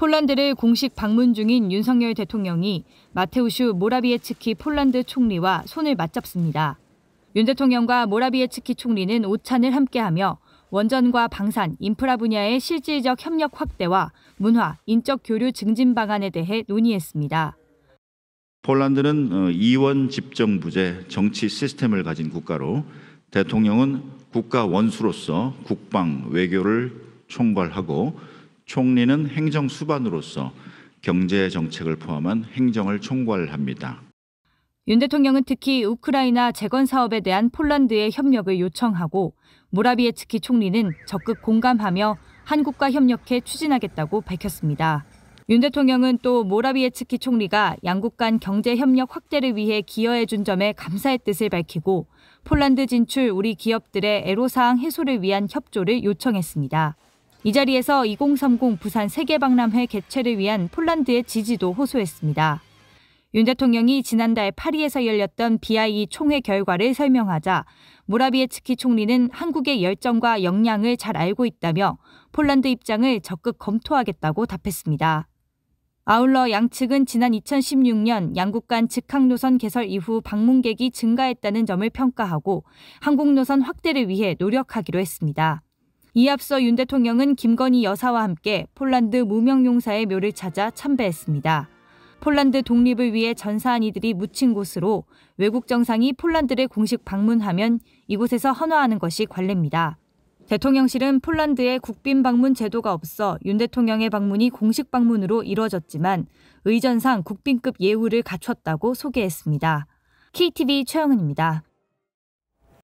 폴란드를 공식 방문 중인 윤석열 대통령이 마테우슈 모라비에츠키 폴란드 총리와 손을 맞잡습니다. 윤 대통령과 모라비에츠키 총리는 오찬을 함께하며 원전과 방산, 인프라 분야의 실질적 협력 확대와 문화, 인적 교류 증진 방안에 대해 논의했습니다. 폴란드는 어, 이원 집정부제 정치 시스템을 가진 국가로 대통령은 국가 원수로서 국방, 외교를 총괄하고 총리는 행정 수반으로서 경제 정책을 포함한 행정을 총괄합니다. 윤 대통령은 특히 우크라이나 재건 사업에 대한 폴란드의 협력을 요청하고 모라비에츠키 총리는 적극 공감하며 한국과 협력해 추진하겠다고 밝혔습니다. 윤 대통령은 또 모라비에츠키 총리가 양국 간 경제 협력 확대를 위해 기여해 준 점에 감사의 뜻을 밝히고 폴란드 진출 우리 기업들의 애로사항 해소를 위한 협조를 요청했습니다. 이 자리에서 2030 부산 세계박람회 개최를 위한 폴란드의 지지도 호소했습니다. 윤 대통령이 지난달 파리에서 열렸던 BIE 총회 결과를 설명하자 무라비에츠키 총리는 한국의 열정과 역량을 잘 알고 있다며 폴란드 입장을 적극 검토하겠다고 답했습니다. 아울러 양측은 지난 2016년 양국 간 직항 노선 개설 이후 방문객이 증가했다는 점을 평가하고 항공 노선 확대를 위해 노력하기로 했습니다. 이 앞서 윤 대통령은 김건희 여사와 함께 폴란드 무명용사의 묘를 찾아 참배했습니다. 폴란드 독립을 위해 전사한 이들이 묻힌 곳으로 외국 정상이 폴란드를 공식 방문하면 이곳에서 헌화하는 것이 관례입니다. 대통령실은 폴란드에 국빈 방문 제도가 없어 윤 대통령의 방문이 공식 방문으로 이뤄졌지만 의전상 국빈급 예우를 갖췄다고 소개했습니다. KTV 최영은입니다.